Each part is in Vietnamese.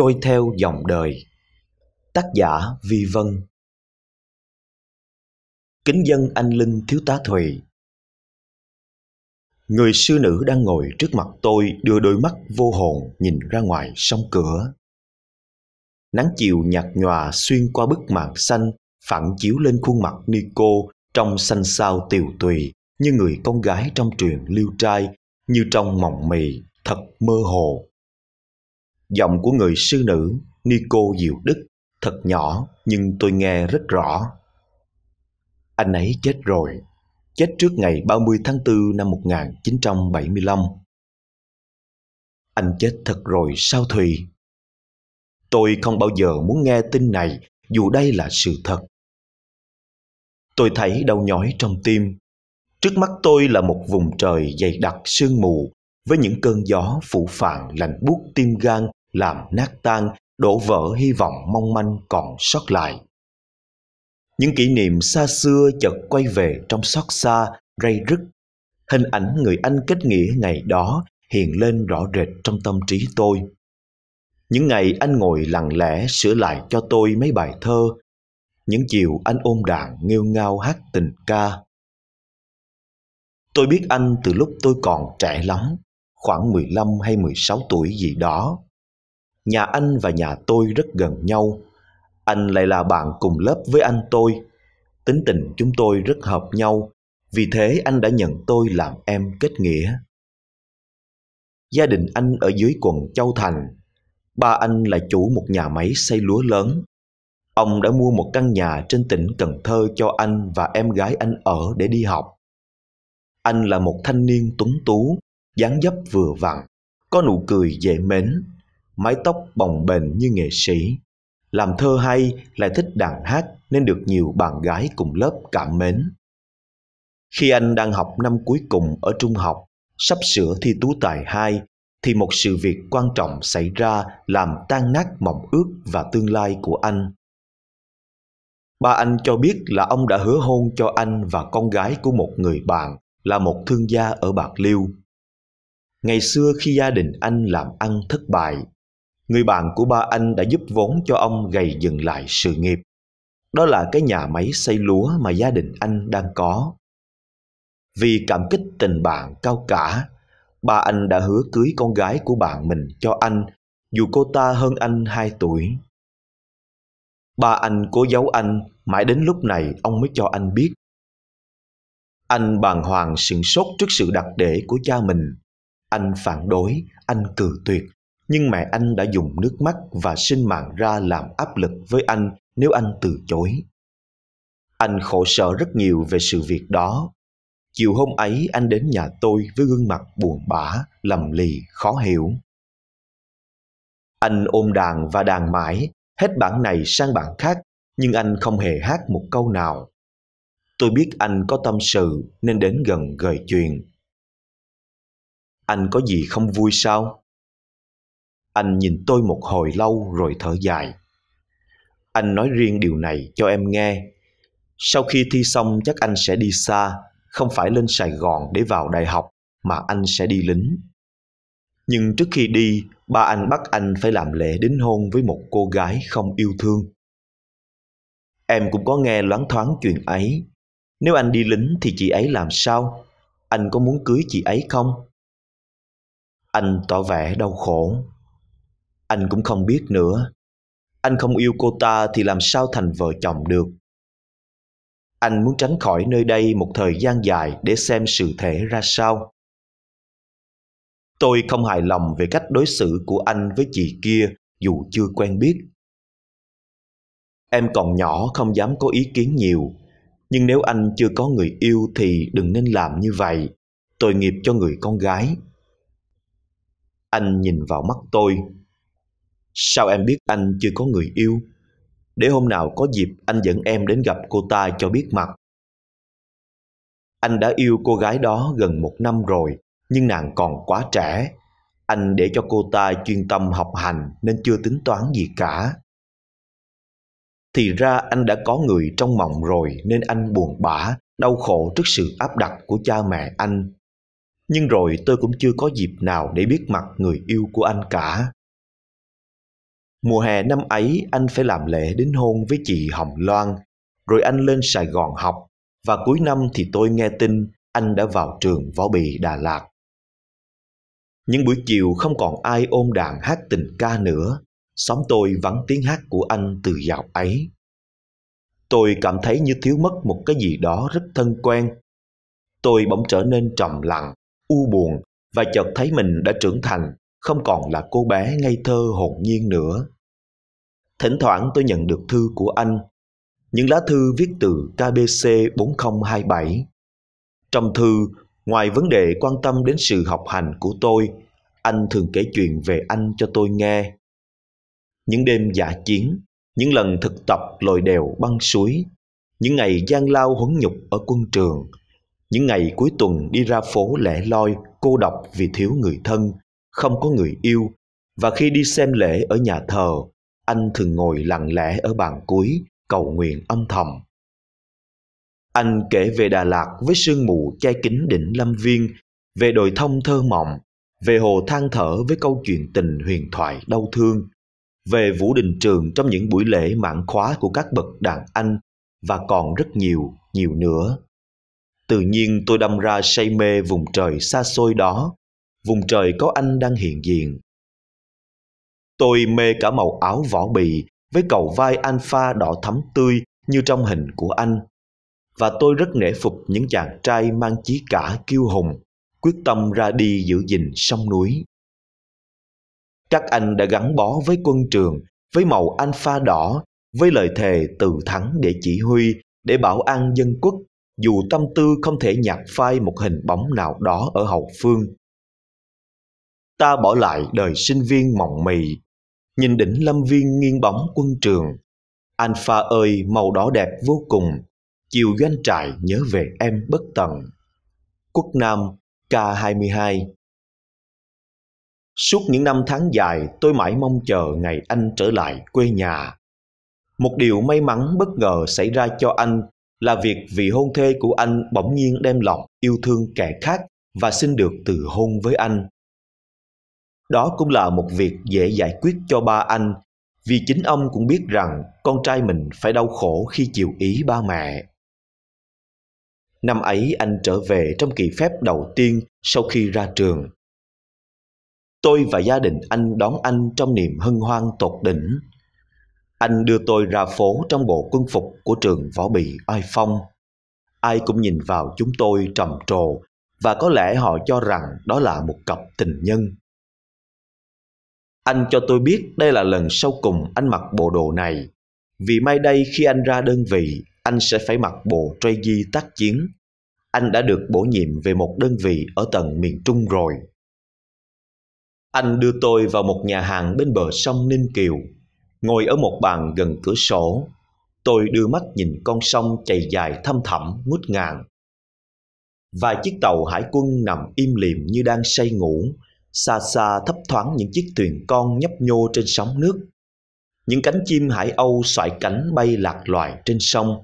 trôi theo dòng đời tác giả vi vân kính dân anh linh thiếu tá thùy người sư nữ đang ngồi trước mặt tôi đưa đôi mắt vô hồn nhìn ra ngoài sông cửa nắng chiều nhạt nhòa xuyên qua bức màn xanh phản chiếu lên khuôn mặt nico trong xanh xao tiều tùy như người con gái trong truyền lưu trai như trong mộng mì thật mơ hồ Giọng của người sư nữ Nico Diệu Đức thật nhỏ nhưng tôi nghe rất rõ. Anh ấy chết rồi, chết trước ngày 30 tháng 4 năm 1975. Anh chết thật rồi sao Thùy? Tôi không bao giờ muốn nghe tin này dù đây là sự thật. Tôi thấy đau nhói trong tim. Trước mắt tôi là một vùng trời dày đặc sương mù với những cơn gió phủ phàng lạnh buốt tim gan làm nát tan, đổ vỡ hy vọng mong manh còn sót lại. Những kỷ niệm xa xưa chợt quay về trong xót xa, rây rứt. Hình ảnh người anh kết nghĩa ngày đó hiện lên rõ rệt trong tâm trí tôi. Những ngày anh ngồi lặng lẽ sửa lại cho tôi mấy bài thơ, những chiều anh ôm đàn nghêu ngao hát tình ca. Tôi biết anh từ lúc tôi còn trẻ lắm, khoảng 15 hay 16 tuổi gì đó. Nhà anh và nhà tôi rất gần nhau. Anh lại là bạn cùng lớp với anh tôi. Tính tình chúng tôi rất hợp nhau, vì thế anh đã nhận tôi làm em kết nghĩa. Gia đình anh ở dưới quận Châu Thành. Ba anh là chủ một nhà máy xây lúa lớn. Ông đã mua một căn nhà trên tỉnh Cần Thơ cho anh và em gái anh ở để đi học. Anh là một thanh niên tuấn tú, dáng dấp vừa vặn, có nụ cười dễ mến mái tóc bồng bềnh như nghệ sĩ. Làm thơ hay lại thích đàn hát nên được nhiều bạn gái cùng lớp cảm mến. Khi anh đang học năm cuối cùng ở trung học, sắp sửa thi tú tài 2, thì một sự việc quan trọng xảy ra làm tan nát mộng ước và tương lai của anh. Ba anh cho biết là ông đã hứa hôn cho anh và con gái của một người bạn là một thương gia ở Bạc Liêu. Ngày xưa khi gia đình anh làm ăn thất bại người bạn của ba anh đã giúp vốn cho ông gầy dựng lại sự nghiệp. Đó là cái nhà máy xây lúa mà gia đình anh đang có. Vì cảm kích tình bạn cao cả, ba anh đã hứa cưới con gái của bạn mình cho anh dù cô ta hơn anh 2 tuổi. Ba anh cố giấu anh, mãi đến lúc này ông mới cho anh biết. Anh bàng hoàng sửng sốt trước sự đặt để của cha mình. Anh phản đối, anh cừ tuyệt nhưng mẹ anh đã dùng nước mắt và sinh mạng ra làm áp lực với anh nếu anh từ chối. Anh khổ sở rất nhiều về sự việc đó. Chiều hôm ấy anh đến nhà tôi với gương mặt buồn bã, lầm lì, khó hiểu. Anh ôm đàn và đàn mãi, hết bản này sang bản khác, nhưng anh không hề hát một câu nào. Tôi biết anh có tâm sự nên đến gần gợi chuyện. Anh có gì không vui sao? Anh nhìn tôi một hồi lâu rồi thở dài. Anh nói riêng điều này cho em nghe. Sau khi thi xong chắc anh sẽ đi xa, không phải lên Sài Gòn để vào đại học mà anh sẽ đi lính. Nhưng trước khi đi, ba anh bắt anh phải làm lễ đính hôn với một cô gái không yêu thương. Em cũng có nghe loáng thoáng chuyện ấy. Nếu anh đi lính thì chị ấy làm sao? Anh có muốn cưới chị ấy không? Anh tỏ vẻ đau khổ. Anh cũng không biết nữa. Anh không yêu cô ta thì làm sao thành vợ chồng được. Anh muốn tránh khỏi nơi đây một thời gian dài để xem sự thể ra sao. Tôi không hài lòng về cách đối xử của anh với chị kia dù chưa quen biết. Em còn nhỏ không dám có ý kiến nhiều, nhưng nếu anh chưa có người yêu thì đừng nên làm như vậy, tội nghiệp cho người con gái. Anh nhìn vào mắt tôi, Sao em biết anh chưa có người yêu? Để hôm nào có dịp anh dẫn em đến gặp cô ta cho biết mặt. Anh đã yêu cô gái đó gần một năm rồi, nhưng nàng còn quá trẻ. Anh để cho cô ta chuyên tâm học hành nên chưa tính toán gì cả. Thì ra anh đã có người trong mộng rồi nên anh buồn bã, đau khổ trước sự áp đặt của cha mẹ anh. Nhưng rồi tôi cũng chưa có dịp nào để biết mặt người yêu của anh cả. Mùa hè năm ấy anh phải làm lễ đính hôn với chị Hồng Loan, rồi anh lên Sài Gòn học và cuối năm thì tôi nghe tin anh đã vào trường võ bì Đà Lạt. Những buổi chiều không còn ai ôm đàn hát tình ca nữa, xóm tôi vắng tiếng hát của anh từ dạo ấy. Tôi cảm thấy như thiếu mất một cái gì đó rất thân quen. Tôi bỗng trở nên trầm lặng, u buồn và chợt thấy mình đã trưởng thành không còn là cô bé ngây thơ hồn nhiên nữa. Thỉnh thoảng tôi nhận được thư của anh, những lá thư viết từ KBC 4027. Trong thư, ngoài vấn đề quan tâm đến sự học hành của tôi, anh thường kể chuyện về anh cho tôi nghe. Những đêm giả chiến, những lần thực tập lội đèo băng suối, những ngày gian lao huấn nhục ở quân trường, những ngày cuối tuần đi ra phố lẻ loi cô độc vì thiếu người thân không có người yêu và khi đi xem lễ ở nhà thờ anh thường ngồi lặng lẽ ở bàn cuối cầu nguyện âm thầm anh kể về đà lạt với sương mù che kín đỉnh lâm viên về đồi thông thơ mộng về hồ than thở với câu chuyện tình huyền thoại đau thương về vũ đình trường trong những buổi lễ mãn khóa của các bậc đàn anh và còn rất nhiều nhiều nữa tự nhiên tôi đâm ra say mê vùng trời xa xôi đó vùng trời có anh đang hiện diện. Tôi mê cả màu áo vỏ bì với cầu vai alpha đỏ thắm tươi như trong hình của anh. Và tôi rất nể phục những chàng trai mang chí cả kiêu hùng, quyết tâm ra đi giữ gìn sông núi. Các anh đã gắn bó với quân trường, với màu alpha đỏ, với lời thề từ thắng để chỉ huy, để bảo an dân quốc, dù tâm tư không thể nhạt phai một hình bóng nào đó ở hậu phương ta bỏ lại đời sinh viên mộng mị nhìn đỉnh lâm viên nghiêng bóng quân trường alpha ơi màu đỏ đẹp vô cùng chiều doanh trại nhớ về em bất tận quốc nam k 22 Suốt những năm tháng dài, tôi mãi mong chờ ngày anh trở lại quê nhà. Một điều may mắn bất ngờ xảy ra cho anh là việc vị hôn thê của anh bỗng nhiên đem lòng yêu thương kẻ khác và xin được từ hôn với anh. Đó cũng là một việc dễ giải quyết cho ba anh vì chính ông cũng biết rằng con trai mình phải đau khổ khi chịu ý ba mẹ. Năm ấy anh trở về trong kỳ phép đầu tiên sau khi ra trường. Tôi và gia đình anh đón anh trong niềm hân hoan tột đỉnh. Anh đưa tôi ra phố trong bộ quân phục của trường võ bị oai phong. Ai cũng nhìn vào chúng tôi trầm trồ và có lẽ họ cho rằng đó là một cặp tình nhân. Anh cho tôi biết đây là lần sau cùng anh mặc bộ đồ này. Vì mai đây khi anh ra đơn vị, anh sẽ phải mặc bộ trai di tác chiến. Anh đã được bổ nhiệm về một đơn vị ở tận miền Trung rồi. Anh đưa tôi vào một nhà hàng bên bờ sông Ninh Kiều, ngồi ở một bàn gần cửa sổ. Tôi đưa mắt nhìn con sông chảy dài thăm thẳm, ngút ngàn. Vài chiếc tàu hải quân nằm im lìm như đang say ngủ, xa xa thấp thoáng những chiếc thuyền con nhấp nhô trên sóng nước những cánh chim hải âu xoại cánh bay lạc loài trên sông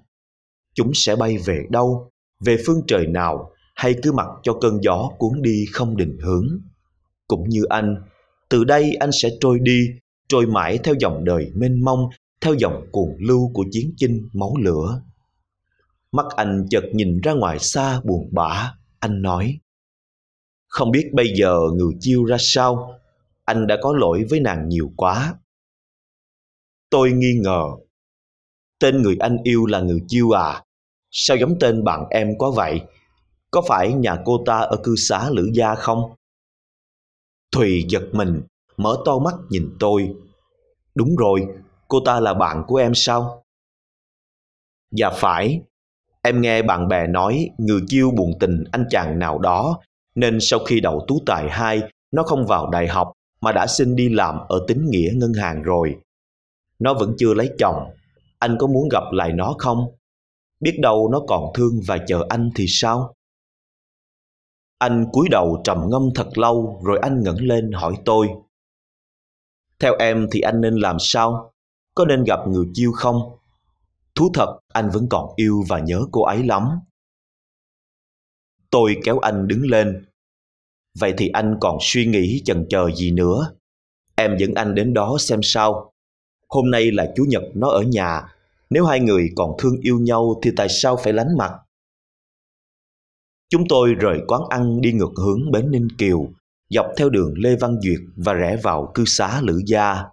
chúng sẽ bay về đâu về phương trời nào hay cứ mặc cho cơn gió cuốn đi không định hướng cũng như anh từ đây anh sẽ trôi đi trôi mãi theo dòng đời mênh mông theo dòng cuồng lưu của chiến chinh máu lửa mắt anh chợt nhìn ra ngoài xa buồn bã anh nói không biết bây giờ người chiêu ra sao, anh đã có lỗi với nàng nhiều quá. Tôi nghi ngờ. Tên người anh yêu là người chiêu à? Sao giống tên bạn em quá vậy? Có phải nhà cô ta ở cư xá Lữ Gia không? Thùy giật mình, mở to mắt nhìn tôi. Đúng rồi, cô ta là bạn của em sao? Dạ phải, em nghe bạn bè nói người chiêu buồn tình anh chàng nào đó nên sau khi đậu tú tài hai, nó không vào đại học mà đã xin đi làm ở tín nghĩa ngân hàng rồi. Nó vẫn chưa lấy chồng, anh có muốn gặp lại nó không? Biết đâu nó còn thương và chờ anh thì sao? Anh cúi đầu trầm ngâm thật lâu rồi anh ngẩng lên hỏi tôi. Theo em thì anh nên làm sao? Có nên gặp người chiêu không? Thú thật, anh vẫn còn yêu và nhớ cô ấy lắm. Tôi kéo anh đứng lên. Vậy thì anh còn suy nghĩ chần chờ gì nữa? Em dẫn anh đến đó xem sao. Hôm nay là Chủ nhật nó ở nhà. Nếu hai người còn thương yêu nhau thì tại sao phải lánh mặt? Chúng tôi rời quán ăn đi ngược hướng Bến Ninh Kiều, dọc theo đường Lê Văn Duyệt và rẽ vào cư xá Lữ Gia.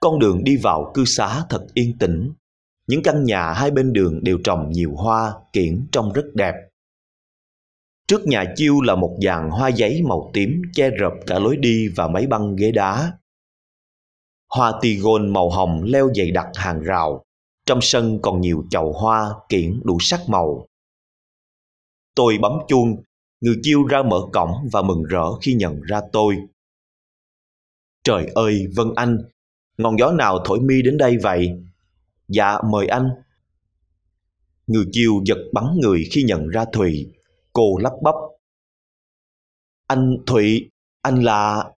Con đường đi vào cư xá thật yên tĩnh. Những căn nhà hai bên đường đều trồng nhiều hoa, kiển trông rất đẹp. Trước nhà chiêu là một dàn hoa giấy màu tím che rợp cả lối đi và mấy băng ghế đá. Hoa tì gôn màu hồng leo dày đặc hàng rào. Trong sân còn nhiều chậu hoa, kiển đủ sắc màu. Tôi bấm chuông, người chiêu ra mở cổng và mừng rỡ khi nhận ra tôi. Trời ơi, Vân Anh, ngọn gió nào thổi mi đến đây vậy? Dạ, mời anh. Người chiêu giật bắn người khi nhận ra Thùy Cô lắp bắp. Anh Thụy, anh là...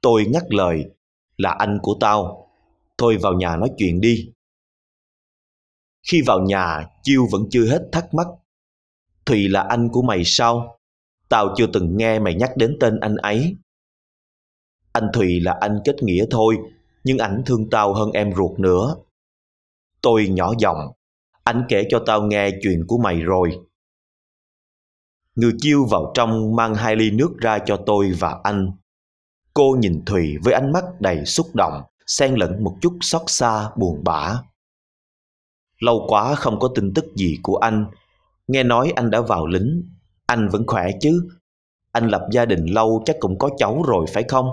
Tôi ngắt lời, là anh của tao. Thôi vào nhà nói chuyện đi. Khi vào nhà, Chiêu vẫn chưa hết thắc mắc. thụy là anh của mày sao? Tao chưa từng nghe mày nhắc đến tên anh ấy. Anh thụy là anh kết nghĩa thôi, nhưng ảnh thương tao hơn em ruột nữa. Tôi nhỏ giọng, anh kể cho tao nghe chuyện của mày rồi. Người chiêu vào trong mang hai ly nước ra cho tôi và anh. Cô nhìn Thùy với ánh mắt đầy xúc động, xen lẫn một chút xót xa buồn bã. Lâu quá không có tin tức gì của anh. Nghe nói anh đã vào lính. Anh vẫn khỏe chứ? Anh lập gia đình lâu chắc cũng có cháu rồi phải không?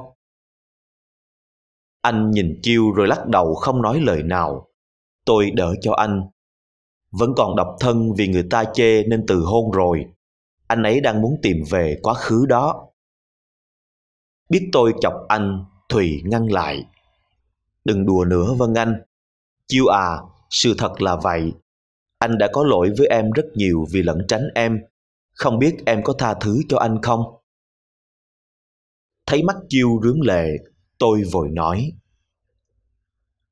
Anh nhìn chiêu rồi lắc đầu không nói lời nào. Tôi đỡ cho anh. Vẫn còn độc thân vì người ta chê nên từ hôn rồi anh ấy đang muốn tìm về quá khứ đó biết tôi chọc anh Thủy ngăn lại đừng đùa nữa vâng anh chiêu à sự thật là vậy anh đã có lỗi với em rất nhiều vì lẩn tránh em không biết em có tha thứ cho anh không thấy mắt chiêu rướm lệ tôi vội nói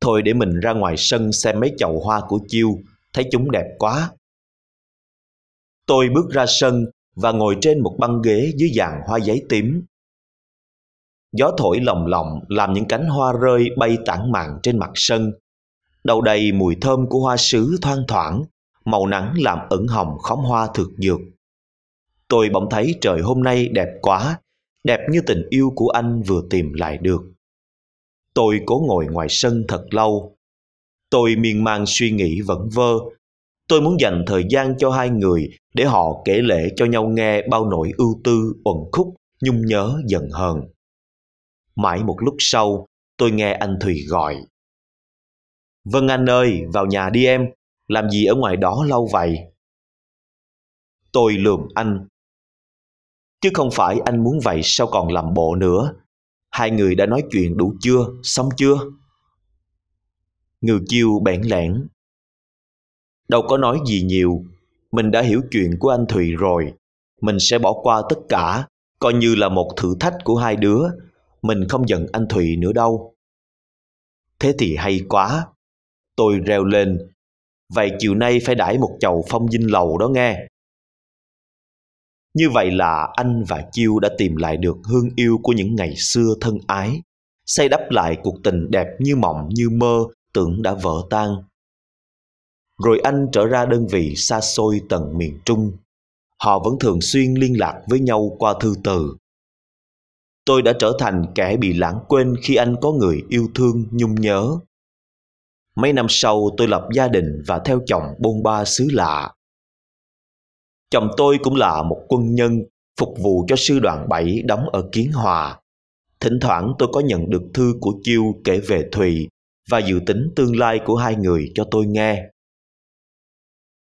thôi để mình ra ngoài sân xem mấy chậu hoa của chiêu thấy chúng đẹp quá tôi bước ra sân và ngồi trên một băng ghế dưới dàn hoa giấy tím. Gió thổi lồng lộng làm những cánh hoa rơi bay tản mạn trên mặt sân. Đầu đầy mùi thơm của hoa sứ thoang thoảng, màu nắng làm ẩn hồng khóm hoa thược dược. Tôi bỗng thấy trời hôm nay đẹp quá, đẹp như tình yêu của anh vừa tìm lại được. Tôi cố ngồi ngoài sân thật lâu. Tôi miên man suy nghĩ vẫn vơ Tôi muốn dành thời gian cho hai người để họ kể lể cho nhau nghe bao nỗi ưu tư, uẩn khúc, nhung nhớ dần hờn. Mãi một lúc sau, tôi nghe anh Thùy gọi. Vâng anh ơi, vào nhà đi em, làm gì ở ngoài đó lâu vậy? Tôi lườm anh. Chứ không phải anh muốn vậy sao còn làm bộ nữa. Hai người đã nói chuyện đủ chưa, xong chưa? Ngư chiêu bẽn lẽn, đâu có nói gì nhiều mình đã hiểu chuyện của anh thùy rồi mình sẽ bỏ qua tất cả coi như là một thử thách của hai đứa mình không giận anh thùy nữa đâu thế thì hay quá tôi reo lên vậy chiều nay phải đãi một chầu phong dinh lầu đó nghe như vậy là anh và chiêu đã tìm lại được hương yêu của những ngày xưa thân ái xây đắp lại cuộc tình đẹp như mộng như mơ tưởng đã vỡ tan rồi anh trở ra đơn vị xa xôi tận miền Trung. Họ vẫn thường xuyên liên lạc với nhau qua thư từ. Tôi đã trở thành kẻ bị lãng quên khi anh có người yêu thương nhung nhớ. Mấy năm sau tôi lập gia đình và theo chồng bôn ba xứ lạ. Chồng tôi cũng là một quân nhân phục vụ cho sư đoàn 7 đóng ở Kiến Hòa. Thỉnh thoảng tôi có nhận được thư của Chiêu kể về Thùy và dự tính tương lai của hai người cho tôi nghe.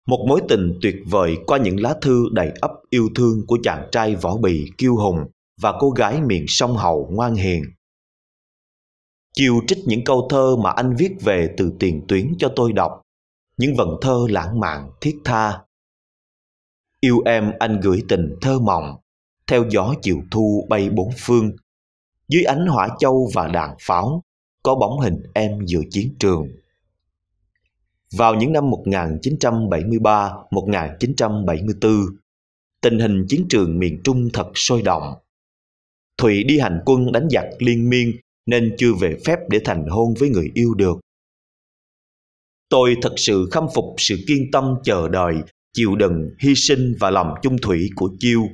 Một mối tình tuyệt vời qua những lá thư đầy ấp yêu thương của chàng trai võ bì kiêu hùng và cô gái miền sông hậu ngoan hiền. Chiều trích những câu thơ mà anh viết về từ tiền tuyến cho tôi đọc, những vần thơ lãng mạn thiết tha. Yêu em anh gửi tình thơ mộng, theo gió chiều thu bay bốn phương. Dưới ánh hỏa châu và đàn pháo, có bóng hình em giữa chiến trường vào những năm 1973-1974, tình hình chiến trường miền Trung thật sôi động. Thụy đi hành quân đánh giặc liên miên nên chưa về phép để thành hôn với người yêu được. Tôi thật sự khâm phục sự kiên tâm chờ đợi, chịu đựng, hy sinh và lòng chung thủy của Chiêu.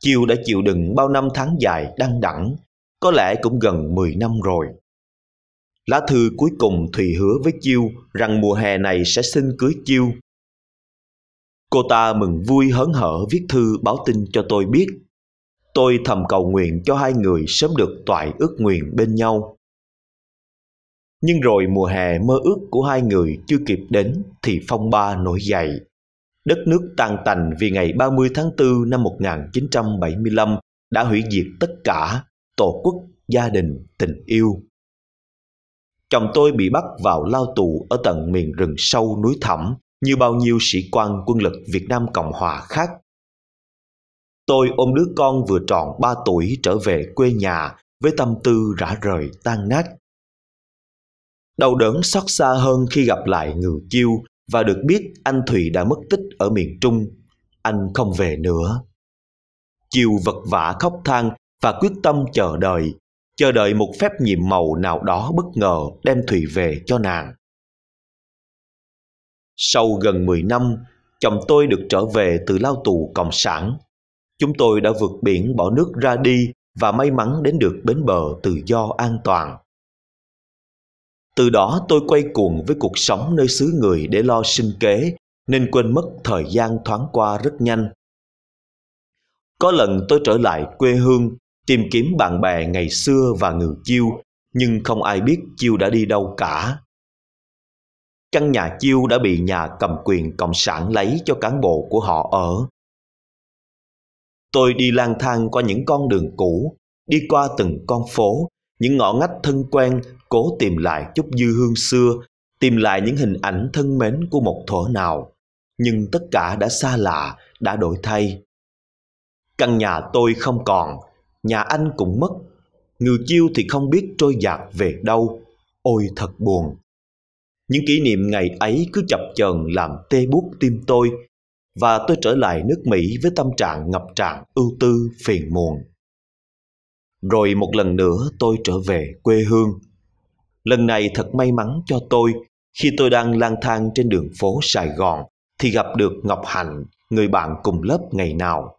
Chiêu đã chịu đựng bao năm tháng dài đăng đẳng, có lẽ cũng gần 10 năm rồi. Lá thư cuối cùng Thùy hứa với Chiêu rằng mùa hè này sẽ xin cưới Chiêu. Cô ta mừng vui hớn hở viết thư báo tin cho tôi biết. Tôi thầm cầu nguyện cho hai người sớm được toại ước nguyện bên nhau. Nhưng rồi mùa hè mơ ước của hai người chưa kịp đến thì phong ba nổi dậy. Đất nước tan tành vì ngày 30 tháng 4 năm 1975 đã hủy diệt tất cả tổ quốc, gia đình, tình yêu chồng tôi bị bắt vào lao tù ở tận miền rừng sâu núi thẳm như bao nhiêu sĩ quan quân lực Việt Nam Cộng Hòa khác. Tôi ôm đứa con vừa tròn 3 tuổi trở về quê nhà với tâm tư rã rời tan nát. Đau đớn xót xa hơn khi gặp lại Ngừ Chiêu và được biết anh Thủy đã mất tích ở miền Trung. Anh không về nữa. Chiêu vật vả khóc than và quyết tâm chờ đợi chờ đợi một phép nhiệm màu nào đó bất ngờ đem Thùy về cho nàng. Sau gần 10 năm, chồng tôi được trở về từ lao tù Cộng sản. Chúng tôi đã vượt biển bỏ nước ra đi và may mắn đến được bến bờ tự do an toàn. Từ đó tôi quay cuồng với cuộc sống nơi xứ người để lo sinh kế, nên quên mất thời gian thoáng qua rất nhanh. Có lần tôi trở lại quê hương tìm kiếm bạn bè ngày xưa và người chiêu, nhưng không ai biết chiêu đã đi đâu cả. Căn nhà chiêu đã bị nhà cầm quyền cộng sản lấy cho cán bộ của họ ở. Tôi đi lang thang qua những con đường cũ, đi qua từng con phố, những ngõ ngách thân quen, cố tìm lại chút dư hương xưa, tìm lại những hình ảnh thân mến của một thuở nào. Nhưng tất cả đã xa lạ, đã đổi thay. Căn nhà tôi không còn, nhà anh cũng mất người chiêu thì không biết trôi dạt về đâu ôi thật buồn những kỷ niệm ngày ấy cứ chập chờn làm tê buốt tim tôi và tôi trở lại nước mỹ với tâm trạng ngập tràn ưu tư phiền muộn rồi một lần nữa tôi trở về quê hương lần này thật may mắn cho tôi khi tôi đang lang thang trên đường phố sài gòn thì gặp được ngọc hạnh người bạn cùng lớp ngày nào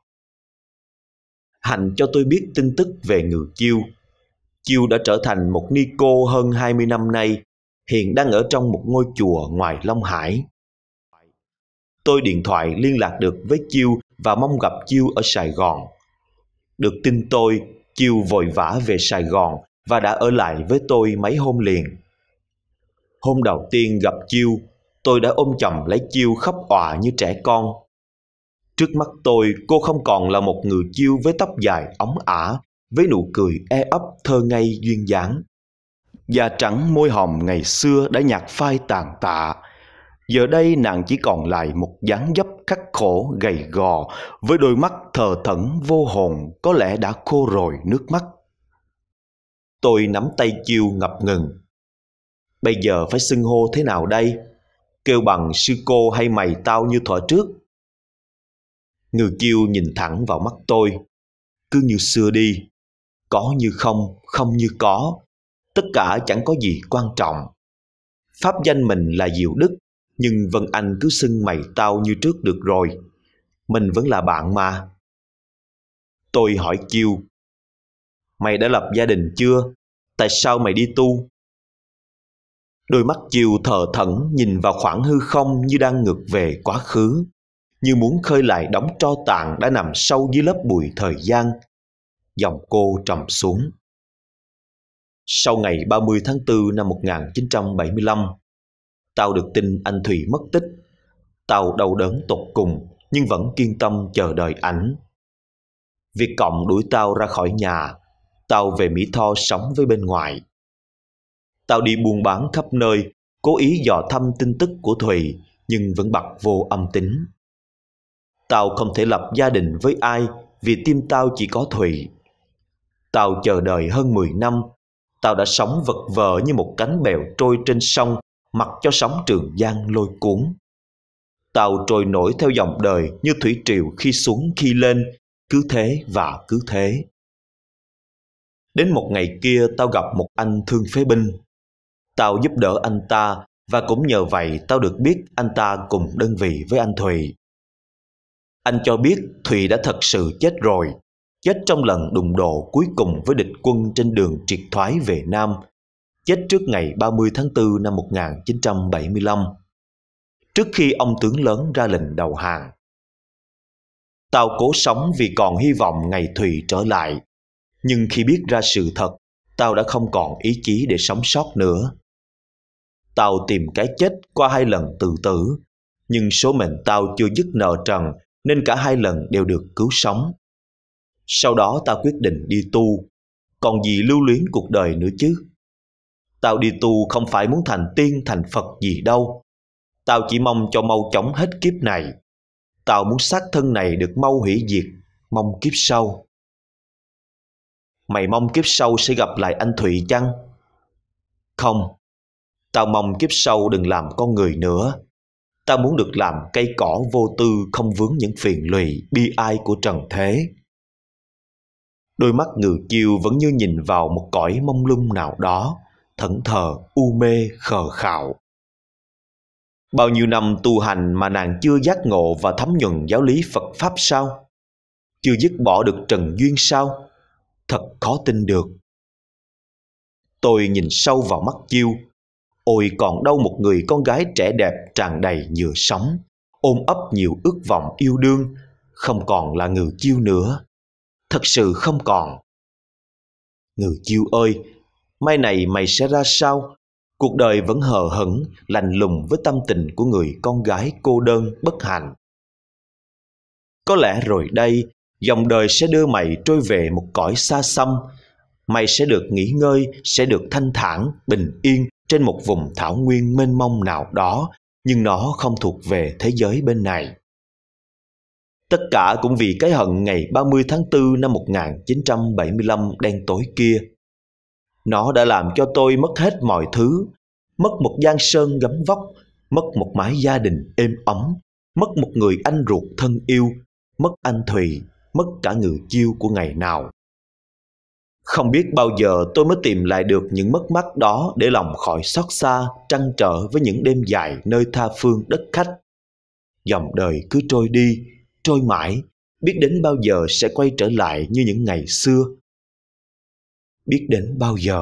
Hành cho tôi biết tin tức về người Chiêu. Chiêu đã trở thành một ni cô hơn 20 năm nay, hiện đang ở trong một ngôi chùa ngoài Long Hải. Tôi điện thoại liên lạc được với Chiêu và mong gặp Chiêu ở Sài Gòn. Được tin tôi, Chiêu vội vã về Sài Gòn và đã ở lại với tôi mấy hôm liền. Hôm đầu tiên gặp Chiêu, tôi đã ôm chầm lấy Chiêu khóc òa như trẻ con Trước mắt tôi, cô không còn là một người chiêu với tóc dài óng ả, với nụ cười e ấp thơ ngây duyên dáng. Da trắng môi hồng ngày xưa đã nhạt phai tàn tạ, giờ đây nàng chỉ còn lại một dáng dấp khắc khổ gầy gò với đôi mắt thờ thẫn vô hồn có lẽ đã khô rồi nước mắt tôi nắm tay chiêu ngập ngừng bây giờ phải xưng hô thế nào đây kêu bằng sư cô hay mày tao như thuở trước Người kiêu nhìn thẳng vào mắt tôi. Cứ như xưa đi, có như không, không như có. Tất cả chẳng có gì quan trọng. Pháp danh mình là Diệu Đức, nhưng Vân Anh cứ xưng mày tao như trước được rồi. Mình vẫn là bạn mà. Tôi hỏi Kiêu, mày đã lập gia đình chưa? Tại sao mày đi tu? Đôi mắt Kiêu thờ thẫn nhìn vào khoảng hư không như đang ngược về quá khứ như muốn khơi lại đống tro tàn đã nằm sâu dưới lớp bụi thời gian. Dòng cô trầm xuống. Sau ngày 30 tháng 4 năm 1975, tao được tin anh Thủy mất tích. Tao đau đớn tột cùng nhưng vẫn kiên tâm chờ đợi ảnh. Việc cộng đuổi tao ra khỏi nhà, tao về Mỹ Tho sống với bên ngoài. Tao đi buôn bán khắp nơi, cố ý dò thăm tin tức của Thùy nhưng vẫn bật vô âm tính. Tao không thể lập gia đình với ai vì tim tao chỉ có Thùy. Tao chờ đợi hơn 10 năm, tao đã sống vật vờ như một cánh bèo trôi trên sông mặc cho sóng trường giang lôi cuốn. Tàu trôi nổi theo dòng đời như thủy triều khi xuống khi lên, cứ thế và cứ thế. Đến một ngày kia tao gặp một anh thương phế binh. Tao giúp đỡ anh ta và cũng nhờ vậy tao được biết anh ta cùng đơn vị với anh Thùy. Anh cho biết Thùy đã thật sự chết rồi, chết trong lần đụng độ cuối cùng với địch quân trên đường triệt thoái về Nam, chết trước ngày 30 tháng 4 năm 1975, trước khi ông tướng lớn ra lệnh đầu hàng. Tao cố sống vì còn hy vọng ngày Thùy trở lại, nhưng khi biết ra sự thật, tao đã không còn ý chí để sống sót nữa. Tao tìm cái chết qua hai lần tự tử, nhưng số mệnh tao chưa dứt nợ trần nên cả hai lần đều được cứu sống. Sau đó ta quyết định đi tu, còn gì lưu luyến cuộc đời nữa chứ? Tao đi tu không phải muốn thành tiên thành Phật gì đâu. Tao chỉ mong cho mau chóng hết kiếp này. Tao muốn xác thân này được mau hủy diệt, mong kiếp sau. Mày mong kiếp sau sẽ gặp lại anh Thụy chăng? Không, tao mong kiếp sau đừng làm con người nữa ta muốn được làm cây cỏ vô tư không vướng những phiền lụy, bi ai của trần thế. Đôi mắt ngự chiêu vẫn như nhìn vào một cõi mông lung nào đó, thẫn thờ, u mê, khờ khạo. Bao nhiêu năm tu hành mà nàng chưa giác ngộ và thấm nhuần giáo lý Phật Pháp sao? Chưa dứt bỏ được trần duyên sao? Thật khó tin được. Tôi nhìn sâu vào mắt chiêu, Ôi còn đâu một người con gái trẻ đẹp tràn đầy nhựa sống, ôm ấp nhiều ước vọng yêu đương, không còn là ngừ chiêu nữa. Thật sự không còn. Ngừ chiêu ơi, mai này mày sẽ ra sao? Cuộc đời vẫn hờ hững, lạnh lùng với tâm tình của người con gái cô đơn bất hạnh. Có lẽ rồi đây, dòng đời sẽ đưa mày trôi về một cõi xa xăm. Mày sẽ được nghỉ ngơi, sẽ được thanh thản, bình yên, trên một vùng thảo nguyên mênh mông nào đó nhưng nó không thuộc về thế giới bên này. Tất cả cũng vì cái hận ngày 30 tháng 4 năm 1975 đen tối kia. Nó đã làm cho tôi mất hết mọi thứ, mất một gian sơn gấm vóc, mất một mái gia đình êm ấm, mất một người anh ruột thân yêu, mất anh Thùy, mất cả người chiêu của ngày nào. Không biết bao giờ tôi mới tìm lại được những mất mát đó để lòng khỏi xót xa, trăn trở với những đêm dài nơi tha phương đất khách. Dòng đời cứ trôi đi, trôi mãi, biết đến bao giờ sẽ quay trở lại như những ngày xưa. Biết đến bao giờ